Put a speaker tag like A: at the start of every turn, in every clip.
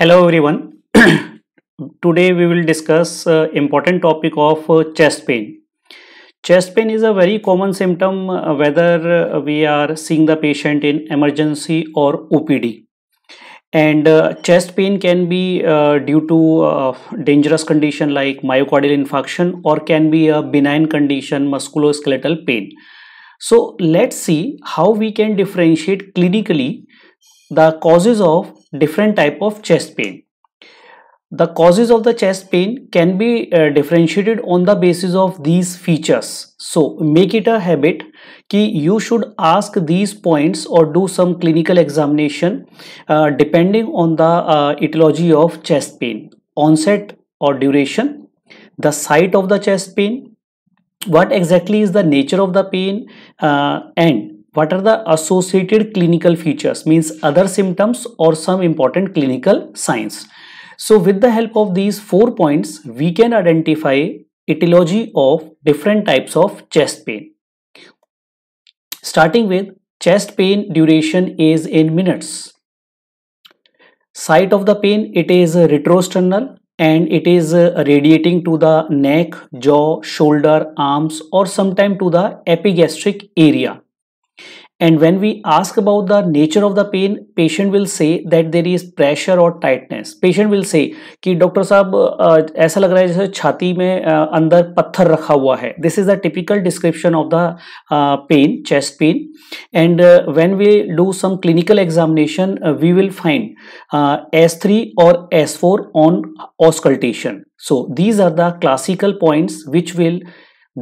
A: Hello everyone. Today we will discuss uh, important topic of uh, chest pain. Chest pain is a very common symptom uh, whether uh, we are seeing the patient in emergency or OPD. And uh, chest pain can be uh, due to dangerous condition like myocardial infarction or can be a benign condition musculoskeletal pain. So let's see how we can differentiate clinically the causes of Hmm. different type of chest pain. The causes of the chest pain can be uh, differentiated on the basis of these features. So make it a habit that you should ask these points or do some clinical examination uh, depending on the uh, etiology of chest pain, onset or duration, the site of the chest pain, what exactly is the nature of the pain uh, and what are the associated clinical features means other symptoms or some important clinical signs so with the help of these four points we can identify etiology of different types of chest pain starting with chest pain duration is in minutes site of the pain it is retrosternal and it is radiating to the neck jaw shoulder arms or sometime to the epigastric area and when we ask about the nature of the pain, patient will say that there is pressure or tightness. Patient will say कि doctor साहब ऐसा लग रहा है जैसे छाती में अंदर पत्थर रखा हुआ है this is the typical description of the pain chest pain and when we do some clinical examination we will find S3 or S4 on auscultation. So these are the classical points which will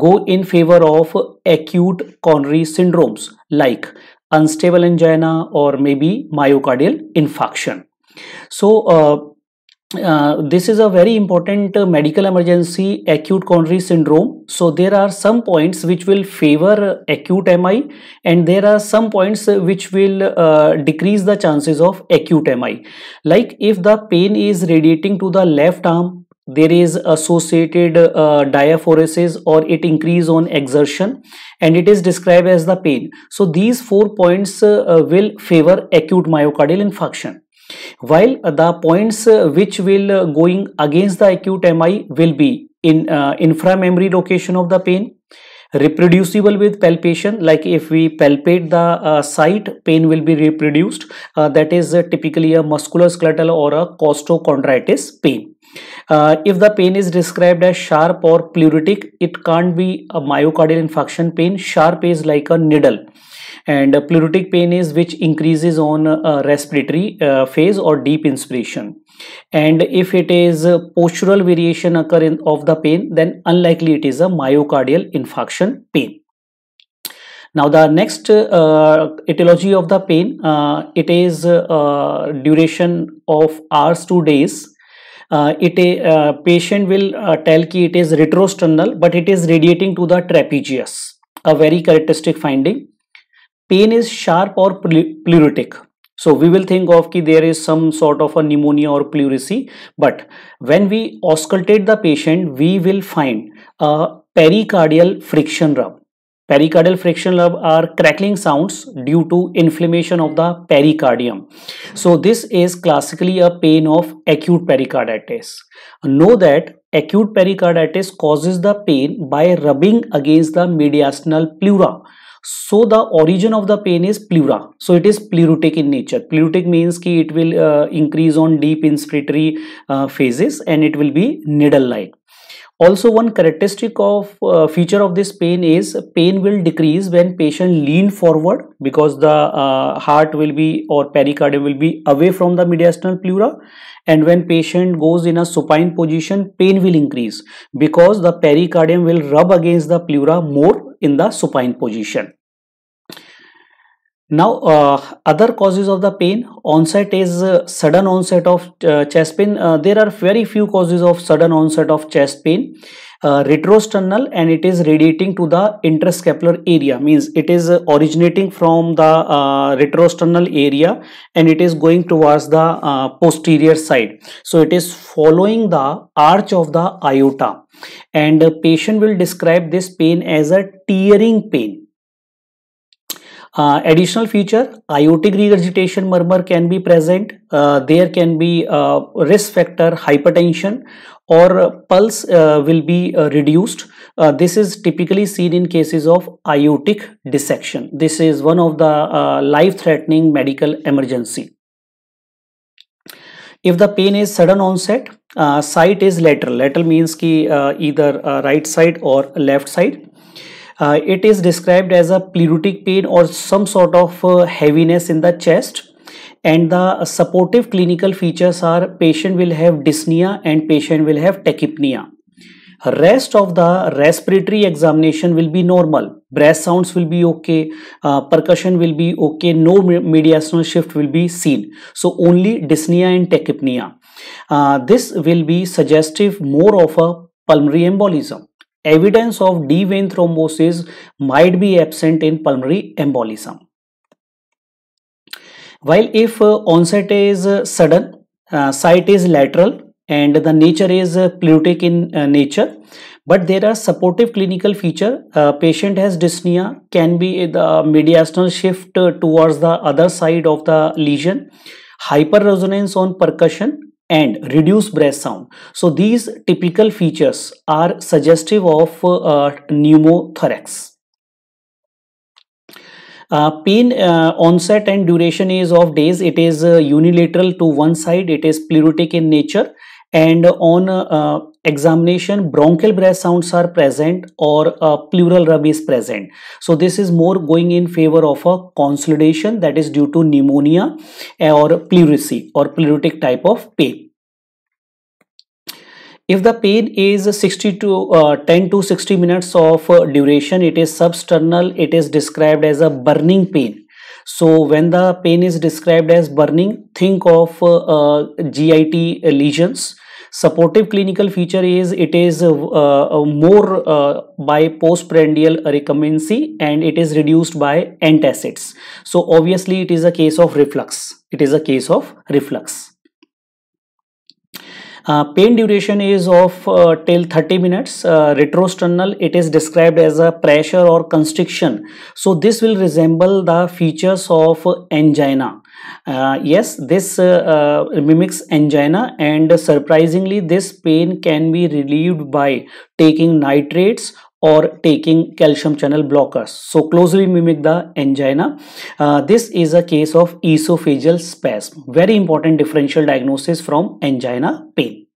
A: go in favor of acute coronary syndromes like unstable angina or maybe myocardial infarction. So uh, uh, this is a very important uh, medical emergency acute coronary syndrome so there are some points which will favor acute mi and there are some points which will uh, decrease the chances of acute mi like if the pain is radiating to the left arm there is associated uh, diaphoresis or it increase on exertion and it is described as the pain. So these four points uh, will favor acute myocardial infarction. While the points uh, which will uh, going against the acute MI will be in uh, inframemory location of the pain, reproducible with palpation like if we palpate the uh, site pain will be reproduced uh, that is uh, typically a musculoskeletal or a costochondritis pain uh, if the pain is described as sharp or pleuritic, it can't be a myocardial infarction pain. Sharp is like a needle and uh, pleuritic pain is which increases on uh, respiratory uh, phase or deep inspiration and if it is postural variation occurring of the pain then unlikely it is a myocardial infarction pain now the next uh, etiology of the pain uh, it is duration of hours to days uh, it a uh, patient will uh, tell ki it is retrosternal but it is radiating to the trapezius a very characteristic finding pain is sharp or pleuritic. so we will think of ki there is some sort of a pneumonia or pleurisy but when we auscultate the patient we will find a pericardial friction rub Pericardial friction are crackling sounds due to inflammation of the pericardium. So this is classically a pain of acute pericarditis. Know that acute pericarditis causes the pain by rubbing against the mediastinal pleura. So the origin of the pain is pleura. So it is pleurotic in nature. Pleurotic means ki it will uh, increase on deep inspiratory uh, phases and it will be needle-like. Also, one characteristic of uh, feature of this pain is pain will decrease when patient lean forward because the uh, heart will be or pericardium will be away from the mediastinal pleura and when patient goes in a supine position pain will increase because the pericardium will rub against the pleura more in the supine position. Now, uh, other causes of the pain onset is uh, sudden onset of uh, chest pain. Uh, there are very few causes of sudden onset of chest pain. Uh, retrosternal and it is radiating to the interscapular area means it is uh, originating from the retrosternal area and it is going towards the posterior side. So it is following the arch of the iota and patient will describe this pain as a tearing pain uh, additional feature, aortic regurgitation murmur can be present. Uh, there can be uh, risk factor hypertension or pulse uh, will be uh, reduced. Uh, this is typically seen in cases of aortic dissection. This is one of the life-threatening medical emergency. If the pain is sudden onset, site is lateral. Lateral means ki, either right side or left side uh, it is described as a pleurotic pain or some sort of uh, heaviness in the chest and the supportive clinical features are patient will have dyspnea and patient will have tachypnea. Rest of the respiratory examination will be normal. Breath sounds will be okay, uh, percussion will be okay, no mediastinal shift will be seen. So only dyspnea and tachypnea. Uh, this will be suggestive more of a pulmonary embolism evidence of D vein thrombosis might be absent in pulmonary embolism. While if uh, onset is uh, sudden, uh, site is lateral and the nature is uh, pleuritic in uh, nature, but there are supportive clinical feature. Uh, patient has dyspnea, can be the mediastinal shift towards the other side of the lesion, hyperresonance on percussion and reduce breath sound. So these typical features are suggestive of uh, pneumothorax. Uh, pain uh, onset and duration is of days. It is uh, unilateral to one side. It is pleurotic in nature and on uh, examination bronchial breath sounds are present or a uh, pleural rub is present so this is more going in favor of a consolidation that is due to pneumonia or pleurisy or pleuritic type of pain if the pain is 60 to uh, 10 to 60 minutes of uh, duration it is substernal it is described as a burning pain so when the pain is described as burning think of uh, git lesions Supportive clinical feature is it is uh, uh, more uh, by postprandial recumbency and it is reduced by antacids. So obviously it is a case of reflux. It is a case of reflux. Uh, pain duration is of uh, till 30 minutes. Uh, retrosternal, it is described as a pressure or constriction. So this will resemble the features of angina. yes, this mimics angina and surprisingly this pain can be relieved by taking nitrates or taking calcium channel blockers. So closely mimic the angina. Uh, this is a case of esophageal spasm. Very important differential diagnosis from angina pain.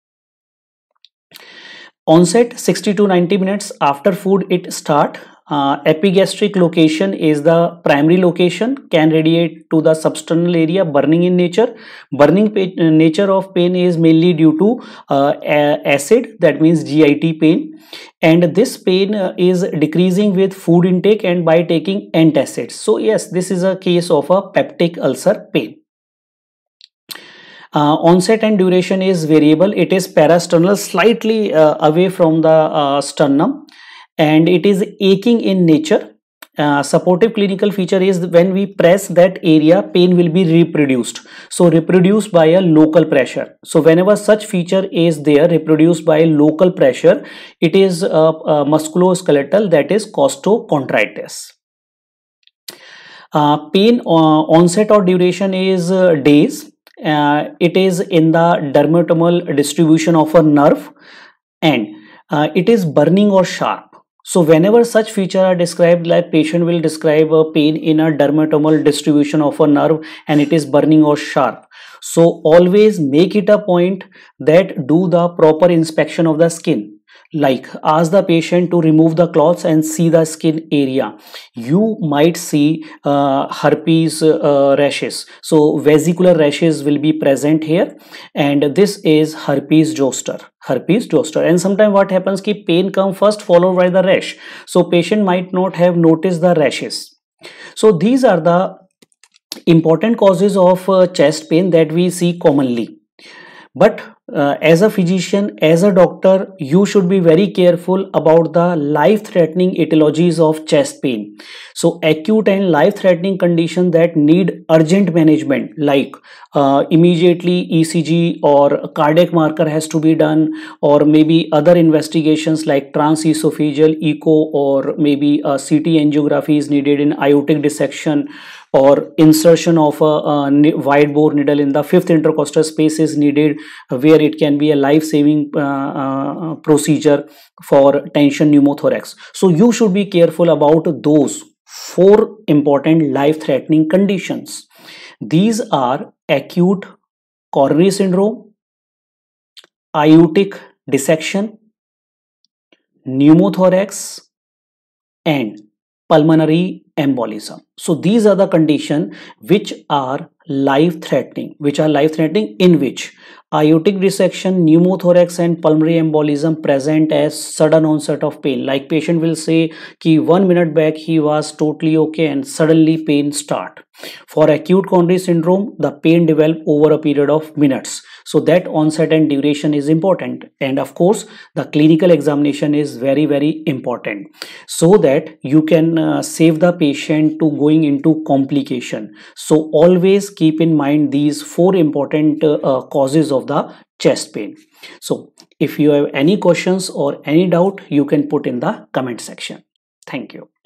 A: Onset 60 to 90 minutes after food it start uh, epigastric location is the primary location, can radiate to the substernal area, burning in nature. Burning pain, uh, nature of pain is mainly due to uh, acid, that means GIT pain. And this pain uh, is decreasing with food intake and by taking antacids. So yes, this is a case of a peptic ulcer pain. Uh, onset and duration is variable it is parasternal slightly uh, away from the uh, sternum and it is aching in nature. Uh, supportive clinical feature is when we press that area pain will be reproduced so reproduced by a local pressure so whenever such feature is there reproduced by local pressure it is a musculoskeletal that is costochondritis uh, pain uh, onset or duration is uh, days it is in the dermatomal distribution of a nerve and it is burning or sharp so whenever such feature are described like patient will describe a pain in a dermatomal distribution of a nerve and it is burning or sharp. So always make it a point that do the proper inspection of the skin like ask the patient to remove the cloths and see the skin area you might see uh, herpes uh, rashes so vesicular rashes will be present here and this is herpes zoster herpes zoster and sometimes what happens ki pain come first followed by the rash so patient might not have noticed the rashes so these are the important causes of uh, chest pain that we see commonly but uh, as a physician, as a doctor, you should be very careful about the life threatening etiologies of chest pain. So, acute and life threatening conditions that need urgent management, like uh, immediately ECG or cardiac marker has to be done, or maybe other investigations like transesophageal echo, or maybe a CT angiography is needed in aortic dissection or insertion of a, a wide bore needle in the fifth intercostal space is needed where where it can be a life saving uh, uh, procedure for tension pneumothorax so you should be careful about those four important life threatening conditions these are acute coronary syndrome aortic dissection pneumothorax and pulmonary embolism so these are the condition which are life threatening which are life threatening in which Aortic dissection, pneumothorax and pulmonary embolism present as sudden onset of pain. Like patient will say ki one minute back he was totally okay and suddenly pain start. For acute coronary syndrome, the pain develop over a period of minutes. So that onset and duration is important. And of course, the clinical examination is very, very important so that you can uh, save the patient to going into complication. So always keep in mind these four important uh, uh, causes of the chest pain. So if you have any questions or any doubt, you can put in the comment section. Thank you.